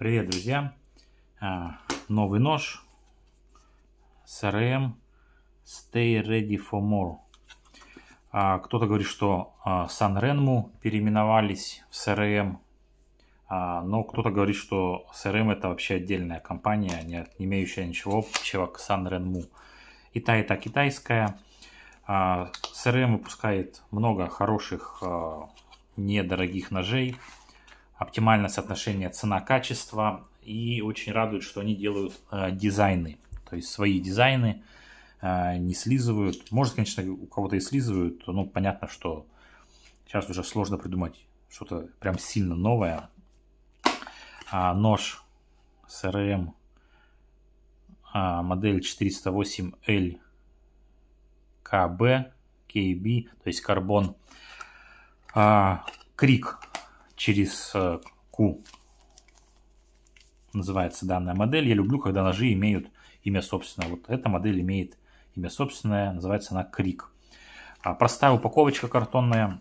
Привет, друзья! А, новый нож SRM Stay Ready for More. А, кто-то говорит, что а, Sanremo переименовались в SRM, но кто-то говорит, что SRM это вообще отдельная компания, не имеющая ничего общего к Sanremo. И та, и та китайская. SRM выпускает много хороших недорогих ножей оптимальное соотношение цена-качество. И очень радует, что они делают э, дизайны, то есть свои дизайны э, не слизывают. Может, конечно, у кого-то и слизывают, но понятно, что сейчас уже сложно придумать что-то прям сильно новое. А, нож СРМ а, модель 408L КБ, КБ, то есть карбон. А, крик через э, Q называется данная модель. Я люблю, когда ножи имеют имя собственное. Вот эта модель имеет имя собственное, называется она Крик. А, простая упаковочка картонная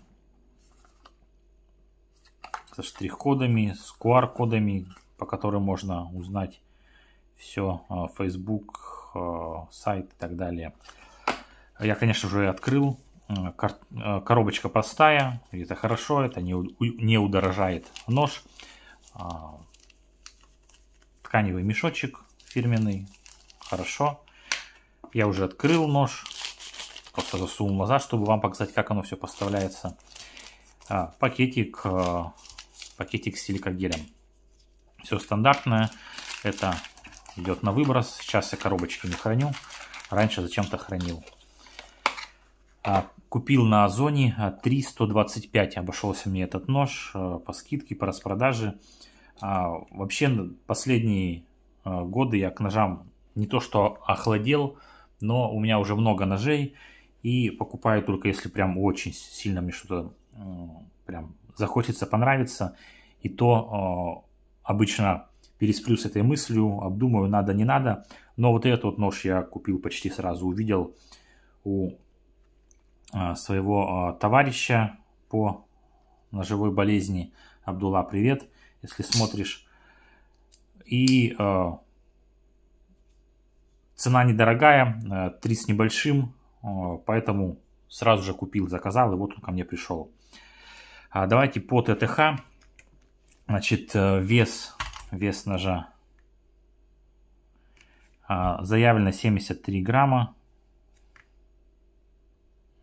со штрих-кодами, с QR-кодами, по которым можно узнать все, э, Facebook, э, сайт и так далее. Я, конечно же, открыл Э, э, коробочка простая, это хорошо, это не, не удорожает нож. А, тканевый мешочек фирменный, хорошо. Я уже открыл нож, просто засунул назад, чтобы вам показать, как оно все поставляется. А, пакетик, э, пакетик с силикогелем. Все стандартное, это идет на выброс. Сейчас я коробочки не храню, раньше зачем-то хранил. А, купил на Озоне 3,125 а, обошелся мне этот нож а, по скидке, по распродаже. Вообще последние годы я к ножам не то что охладел, но у меня уже много ножей и покупаю только если прям очень сильно мне что-то прям захочется понравится И то обычно пересплю с этой мыслью, обдумаю, надо, не надо. Но вот этот вот нож я купил почти сразу, увидел у Э, своего э, товарища по ножевой болезни. Абдулла, привет, если смотришь. И э, цена недорогая, 3 с небольшим, поэтому сразу же купил, заказал, и вот он ко мне пришел. А давайте по ТТХ. Значит, вес, вес ножа заявлено 73 грамма.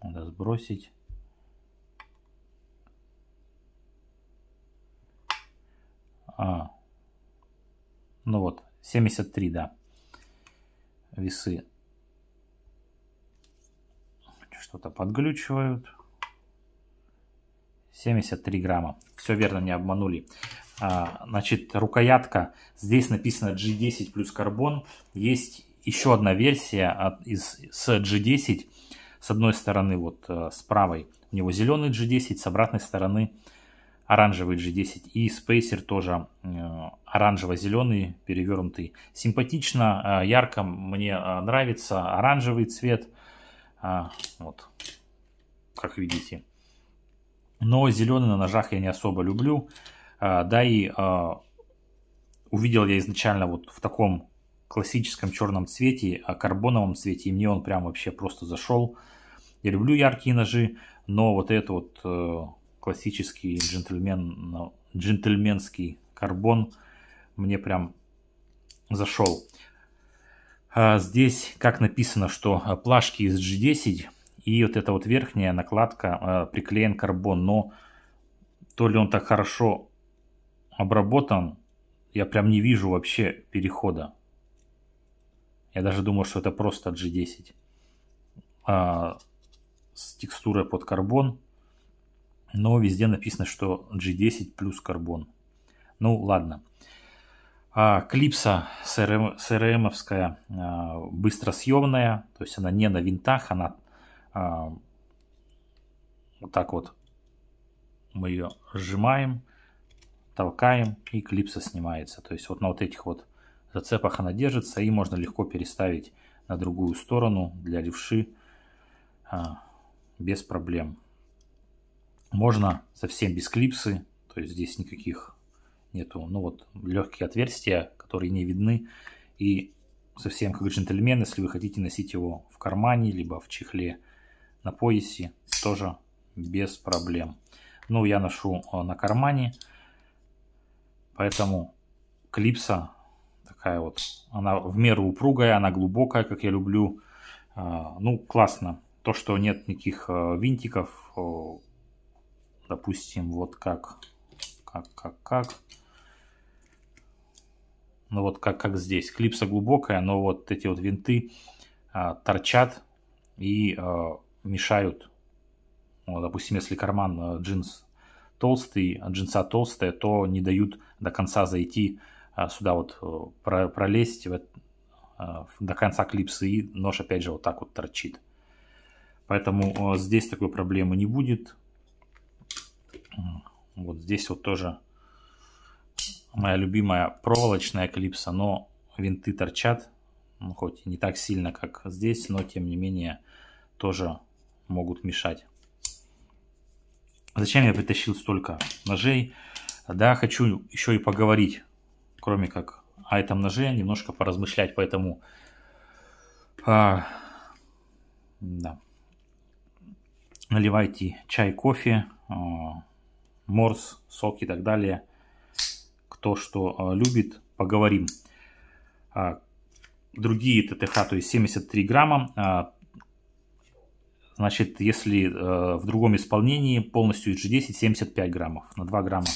Надо сбросить. А, ну вот, 73, да. Весы что-то подглючивают. 73 грамма. Все верно, не обманули. А, значит, рукоятка. Здесь написано G10 плюс карбон. Есть еще одна версия от, из, с G10 с одной стороны, вот э, с правой у него зеленый G10, с обратной стороны оранжевый G10 и спейсер тоже э, оранжево-зеленый, перевернутый. Симпатично, э, ярко, мне нравится оранжевый цвет, вот, как видите. Но зеленый на ножах я не особо люблю, да и увидел я изначально вот в таком классическом черном цвете, а карбоновом цвете. И мне он прям вообще просто зашел. Я люблю яркие ножи, но вот этот вот э, классический джентльмен, джентльменский карбон мне прям зашел. А здесь как написано, что э, плашки из G10 и вот эта вот верхняя накладка э, приклеен карбон, но то ли он так хорошо обработан, я прям не вижу вообще перехода. Я даже думал, что это просто G10. А, с текстурой под карбон. Но везде написано, что G10 плюс карбон. Ну ладно. А, клипса CRM, CRM-овская а, быстросъемная. То есть она не на винтах, она а, вот так вот мы ее сжимаем, толкаем и клипса снимается. То есть вот на вот этих вот в зацепах она держится и можно легко переставить на другую сторону для левши а, без проблем. Можно совсем без клипсы, то есть здесь никаких нету, ну вот легкие отверстия, которые не видны. И совсем как джентльмен, если вы хотите носить его в кармане, либо в чехле на поясе, тоже без проблем. Ну, я ношу э, на кармане, поэтому клипса такая вот, она в меру упругая, она глубокая, как я люблю. А, ну, классно. То, что нет никаких а, винтиков, допустим, вот как, как, как, как. Ну вот как, как здесь. Клипса глубокая, но вот эти вот винты а, торчат и мешают. Ну, допустим, если карман джинс толстый, джинса толстая, то не дают до конца зайти а, сюда вот э, пролезть а, до конца клипсы, и нож опять же вот так вот торчит. Поэтому э, здесь такой проблемы не будет. Вот здесь вот тоже моя любимая проволочная клипса, но винты торчат, ну, хоть не так сильно, как здесь, но тем не менее тоже могут мешать. Зачем я притащил столько ножей? Да, хочу еще и поговорить кроме как а этом ноже, немножко поразмышлять по этому. А, да. Наливайте чай, кофе, а, морс, сок и так далее. Кто что а, любит, поговорим. А, другие ТТХ, то есть 73 грамма. значит, если в другом исполнении полностью G10 75 граммов, на 2 грамма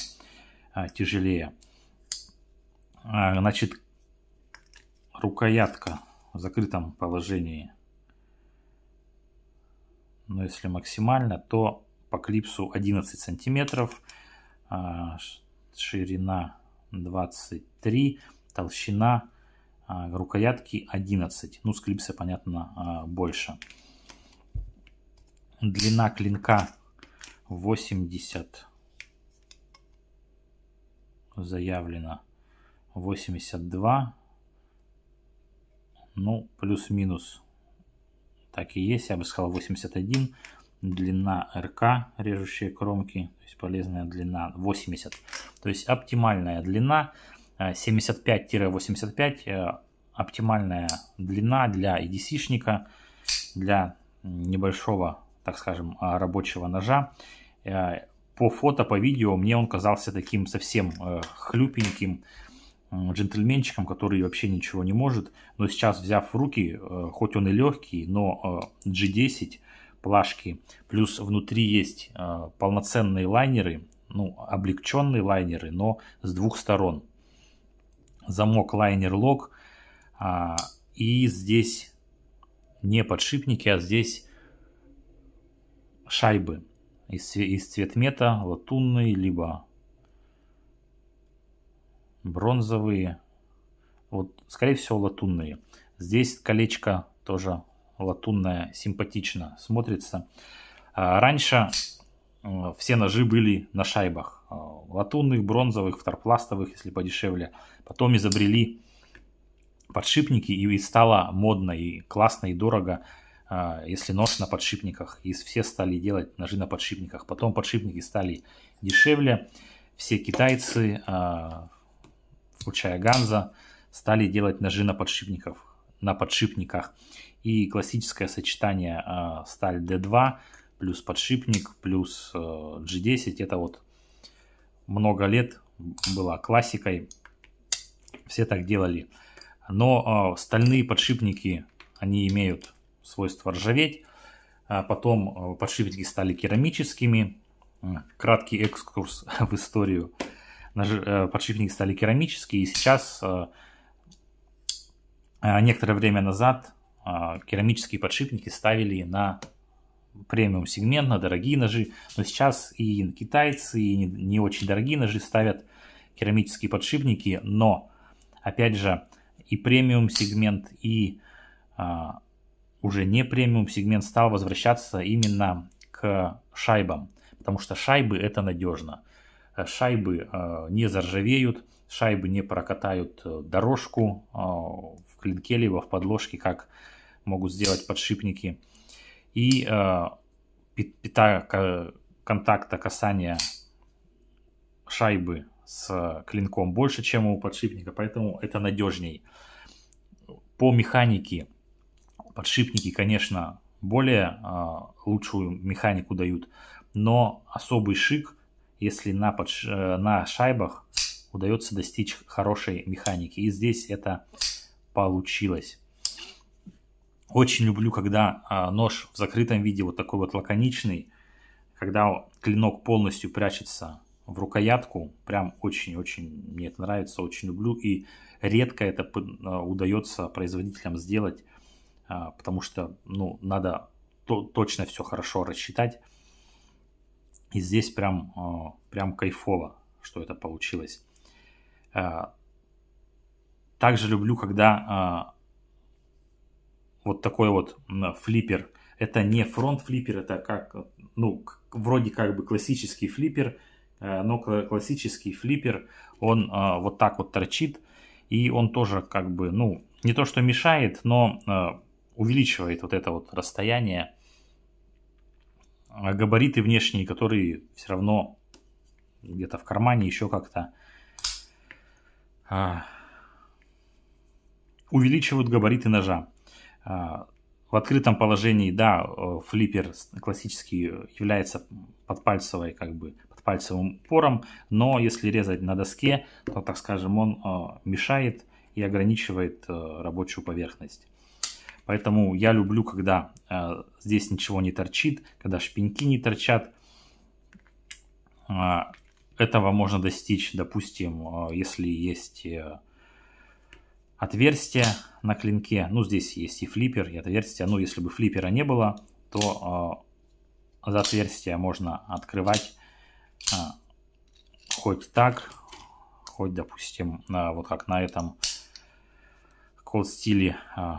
тяжелее. А, значит, рукоятка в закрытом положении. Но если максимально, то по клипсу 11 сантиметров, а, ширина 23, толщина а, рукоятки 11. Ну, с клипса, понятно, больше. Длина клинка 80 заявлена 82. Ну, плюс-минус так и есть. Я бы сказал 81. Длина РК, режущие кромки, то есть полезная длина 80. То есть оптимальная длина 75-85. Э, э, оптимальная длина для EDC-шника, для небольшого, так скажем, э, рабочего ножа. По фото, по видео мне он казался таким совсем хлюпеньким, джентльменчиком, который вообще ничего не может. Но сейчас, взяв в руки, э, хоть он и легкий, но G10 э, плашки, плюс внутри есть э, полноценные лайнеры, ну, облегченные лайнеры, но с двух сторон. Замок лайнер лог. А, и здесь не подшипники, а здесь шайбы из, из цветмета латунные, либо бронзовые, вот, скорее всего, латунные. Здесь колечко тоже латунное, симпатично смотрится. А раньше э, все ножи были на шайбах. А, латунных, бронзовых, второпластовых, если подешевле. Потом изобрели подшипники и стало модно и классно и дорого, а, если нож на подшипниках. И все стали делать ножи на подшипниках. Потом подшипники стали дешевле. Все китайцы включая Ганза, стали делать ножи на подшипниках. На подшипниках. И классическое сочетание э, сталь D2 плюс подшипник плюс э, G10 это вот много лет была классикой. Все так делали. Но э, стальные подшипники, они имеют свойство ржаветь. А потом э, подшипники стали керамическими. Краткий экскурс в историю Э, подшипники стали керамические, и сейчас э, э, некоторое время назад керамические подшипники ставили на премиум сегмент, на дорогие ножи, но сейчас и китайцы, и не очень дорогие ножи ставят керамические подшипники, но, опять же, и премиум сегмент, и уже не премиум сегмент стал возвращаться именно к шайбам, потому что шайбы это надежно шайбы э, не заржавеют, шайбы не прокатают э, дорожку э, в клинке либо в подложке, как могут сделать подшипники. И пята контакта касания шайбы с клинком больше, чем у подшипника, поэтому это надежней. По механике подшипники, конечно, более э, лучшую механику дают, но особый шик если на, подш... Э, на шайбах удается достичь хорошей механики. И здесь это получилось. Очень люблю, когда а, нож в закрытом виде вот такой вот лаконичный, когда клинок полностью прячется в рукоятку. Прям очень-очень мне это нравится, очень люблю. И редко это а, удается производителям сделать, а, потому что ну, надо точно все хорошо рассчитать. И здесь прям, а, прям кайфово, что это получилось. А, также люблю, когда а, вот такой вот флиппер. Это не фронт флиппер, это как, ну, вроде как бы классический флиппер, но классический флиппер, он вот так вот торчит, и он тоже как бы, ну, не то что мешает, но увеличивает вот это вот расстояние а габариты внешние, которые все равно где-то в кармане еще как-то а, увеличивают габариты ножа. А, в открытом положении, да, э, флиппер классический э, является подпальцевой, как бы, подпальцевым упором, но если резать на доске, то, так скажем, он а, мешает и ограничивает рабочую поверхность. Поэтому я люблю, когда э, здесь ничего не торчит, когда шпеньки не торчат. Э, этого можно достичь, допустим, э, если есть э, отверстие на клинке. Ну, здесь есть и флиппер, и отверстие. Но ну, если бы флиппера не было, то э, за отверстие можно открывать э, хоть так, хоть, допустим, э, вот как на этом кол стиле э,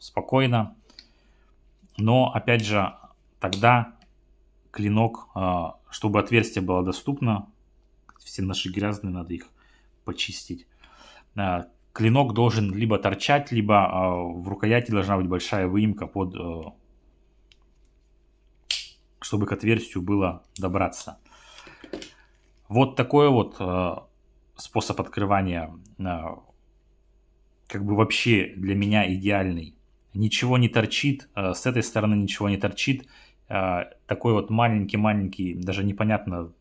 спокойно. Но, опять же, тогда клинок, а, чтобы отверстие было доступно, все наши грязные, надо их почистить. А, клинок должен либо торчать, либо а, в рукояти должна быть большая выемка под, чтобы к отверстию было добраться. Вот такой вот способ открывания, как бы вообще для меня идеальный ничего не торчит, э, с этой стороны ничего не торчит. Э, такой вот маленький-маленький, даже непонятно,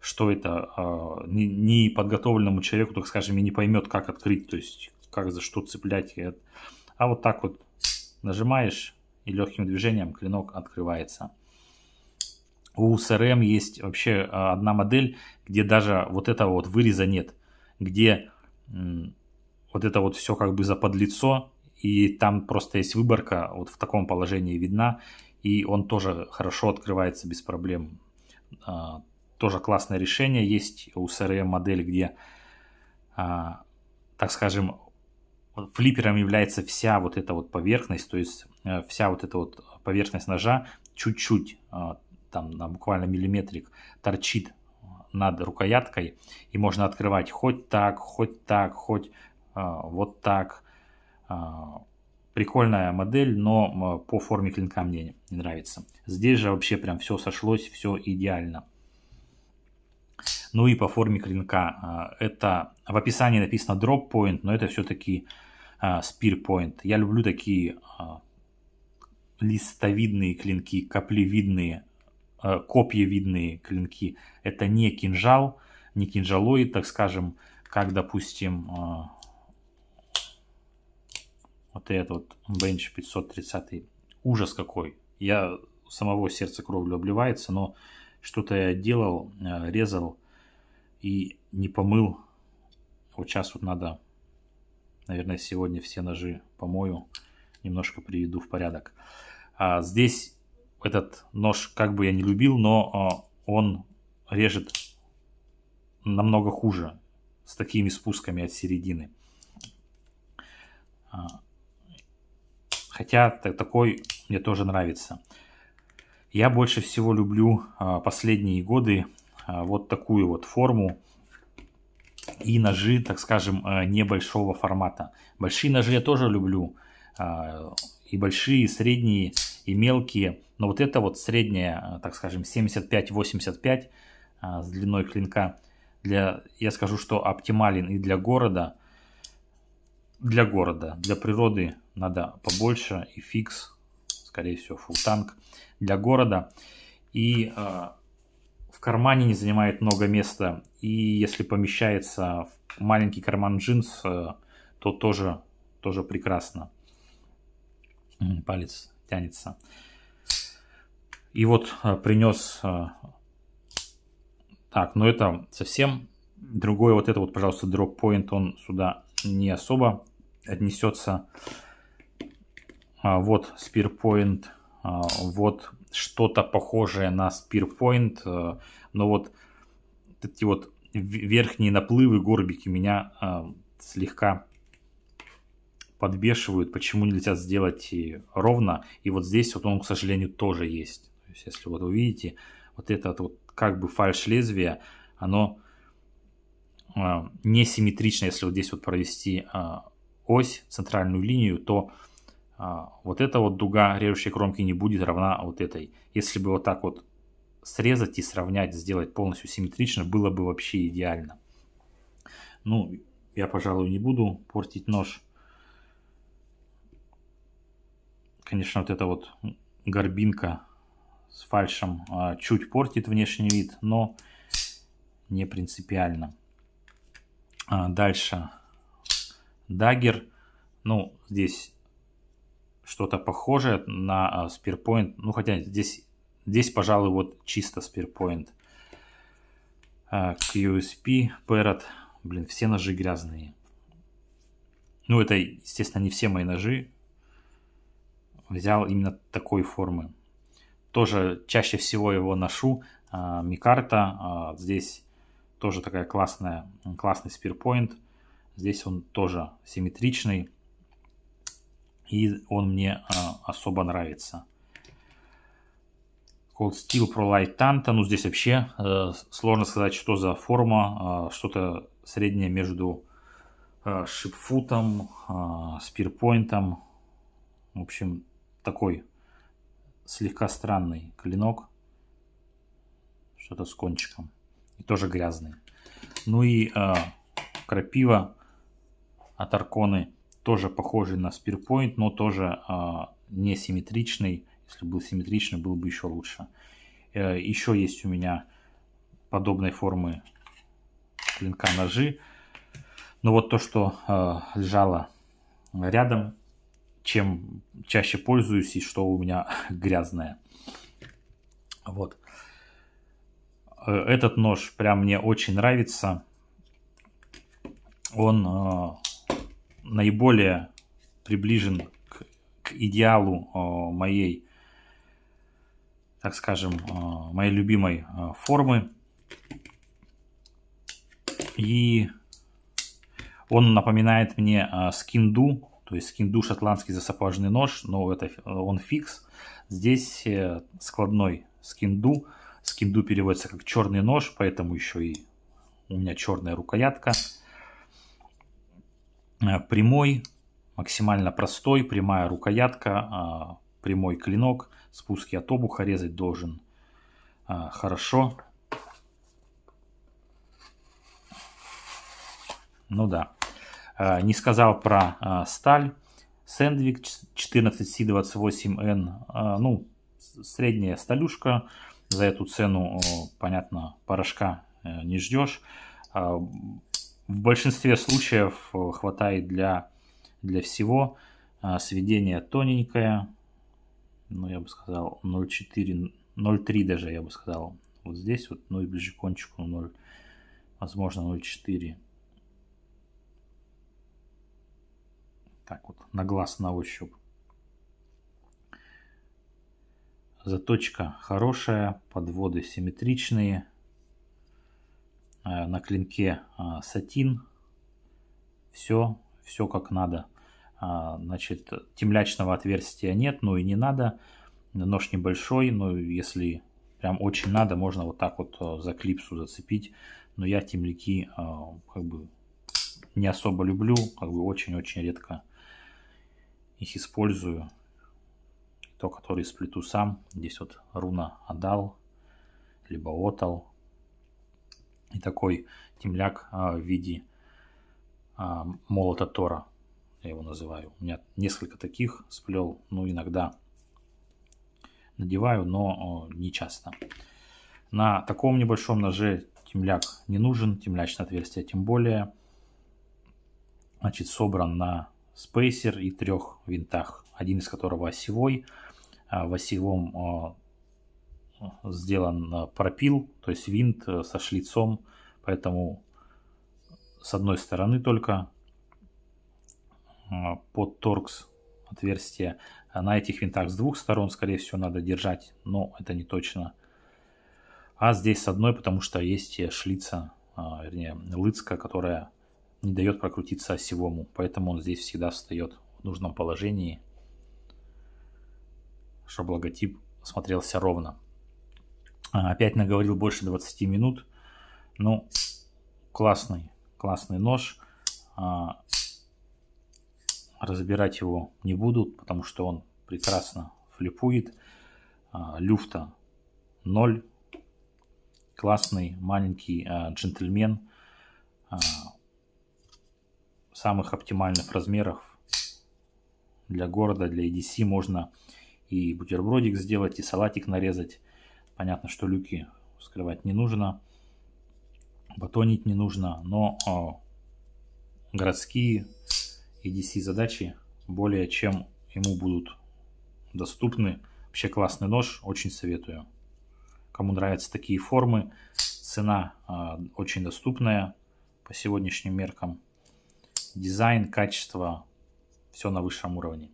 что это, э, не подготовленному человеку, так скажем, и не поймет, как открыть, то есть как за что цеплять. А вот так вот нажимаешь, и легким движением клинок открывается. У СРМ есть вообще одна модель, где даже вот этого вот выреза нет, где вот это вот все как бы за подлицо и там просто есть выборка, вот в таком положении видна, и он тоже хорошо открывается без проблем. А, тоже классное решение. Есть у CRM модели, где, а, так скажем, флипером является вся вот эта вот поверхность, то есть э, вся вот эта вот поверхность ножа чуть-чуть, а, там на буквально миллиметрик, торчит над рукояткой, и можно открывать хоть так, хоть так, хоть вот так, а, прикольная модель, но по форме клинка мне не нравится. Здесь же вообще прям все сошлось, все идеально. Ну и по форме клинка. А, это в описании написано drop point, но это все-таки а, spear point. Я люблю такие листовидные клинки, каплевидные, копьевидные клинки. Это не кинжал, не кинжалоид, так скажем, как, допустим, вот этот вот бенч 530 ужас какой. Я самого сердца кровлю обливается, но что-то я делал, э, резал и не помыл. Вот сейчас вот надо, наверное, сегодня все ножи помою, немножко приведу в порядок. А здесь этот нож, как бы я не любил, но э, он режет намного хуже с такими спусками от середины. А, Хотя такой мне тоже нравится. Я больше всего люблю а, последние годы а, вот такую вот форму и ножи, так скажем, э, небольшого формата. Большие ножи я тоже люблю, а, и большие, и средние, и мелкие. Но вот это вот средняя, так скажем, 75-85 с длиной клинка, для, я скажу, что оптимален и для города, для города, для природы надо побольше и фикс, скорее всего, фул танк для города. И э, в кармане не занимает много места. И если помещается в маленький карман джинс, э, то тоже, тоже прекрасно. Палец тянется. И вот э, принес... Э, так, но ну это совсем другой. Вот это вот, пожалуйста, дроп-поинт, он сюда не особо отнесется. А, вот SpearPoint, а, вот что-то похожее на SpearPoint, а, но вот эти вот верхние наплывы, горбики меня слегка подбешивают, почему нельзя сделать и ровно. И вот здесь вот он, к сожалению, тоже есть. То есть, если вот вы видите, вот это вот как бы фальш лезвия, оно э, несимметрично. Если вот здесь вот провести э, ось, центральную линию, то а, вот эта вот дуга режущей кромки не будет равна вот этой. Если бы вот так вот срезать и сравнять, сделать полностью симметрично, было бы вообще идеально. Ну, я, пожалуй, не буду портить нож. Конечно, вот эта вот горбинка с фальшем а, чуть портит внешний вид, но не принципиально. А, дальше. Дагер. Ну, здесь что-то похожее на э, Spearpoint. Ну, хотя здесь, здесь, пожалуй, вот чисто Spearpoint. А, QSP, Parrot. Блин, все ножи грязные. Ну, это, естественно, не все мои ножи. Взял именно такой формы. Тоже чаще всего его ношу. А, Микарта. здесь тоже такая классная, классный спирпоинт. Здесь он тоже симметричный. И он мне а, особо нравится. Cold Steel Pro Light Tanta. Ну, здесь вообще э, сложно сказать, что за форма. Э, Что-то среднее между э, шипфутом, э, спирпоинтом. В общем, такой слегка странный клинок. Что-то с кончиком. И тоже грязный. Ну и э, крапива от Арконы тоже похожий на Spearpoint, но тоже а, не симметричный. Если был симметричный, было бы еще лучше. Э, еще есть у меня подобной формы клинка ножи. Но вот то, что э, лежало рядом, чем чаще пользуюсь и что у меня грязное. Вот. Э, этот нож прям мне очень нравится. Он э, наиболее приближен к, к идеалу э, моей, так скажем, э, моей любимой э, формы. И он напоминает мне э, скинду, то есть скинду шотландский засапожный нож, но это э, он фикс. Здесь э, складной скинду. Скинду переводится как черный нож, поэтому еще и у меня черная рукоятка. Э, прямой, максимально простой, прямая рукоятка, э, прямой клинок, спуски от обуха резать должен э, хорошо. Ну да, не сказал про сталь. Сэндвик 14C28N, ну, средняя сталюшка. За эту цену, понятно, порошка не ждешь в большинстве случаев э, хватает для, для всего. А, сведение тоненькое, ну, я бы сказал, 0,4, 0,3 даже, я бы сказал. Вот здесь вот, ну и ближе к кончику 0, возможно, 0,4. Так вот, на глаз, на ощупь. Заточка хорошая, подводы симметричные. Э, на клинке э, сатин. Все, все как надо. Э, значит, темлячного отверстия нет, ну и не надо. Нож небольшой, но если прям очень надо, можно вот так вот за клипсу зацепить. Но я темляки как бы не особо люблю, как бы очень-очень редко их использую. То, который сплету сам. Здесь вот руна отдал, либо отал и такой темляк а, в виде а, молота Тора, я его называю. У меня несколько таких сплел, ну иногда надеваю, но не часто. На таком небольшом ноже темляк не нужен, темлячное отверстие тем более. Значит, собран на спейсер и трех винтах, один из которого осевой. А в осевом сделан э, пропил, то есть винт э, со шлицом, поэтому с одной стороны только э, под торкс отверстие. А на этих винтах с двух сторон, скорее всего, надо держать, но это не точно. А здесь с одной, потому что есть шлица, вернее, лыцка, которая не дает прокрутиться осевому. Поэтому он здесь всегда встает в нужном положении, чтобы логотип смотрелся ровно. А, опять наговорил больше 20 минут. Ну, классный, классный нож. А, разбирать его не буду, потому что он прекрасно флипует. А, люфта 0. Классный маленький джентльмен самых оптимальных размерах для города, для EDC можно и бутербродик сделать, и салатик нарезать. Понятно, что люки скрывать не нужно, батонить не нужно, но о, а, городские EDC задачи более чем ему будут доступны. Вообще классный нож, очень советую. Кому нравятся такие формы, цена э, очень доступная по сегодняшним меркам. Дизайн, качество, все на высшем уровне.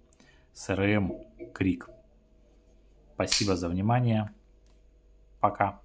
СРМ, Крик. Спасибо за внимание. Пока.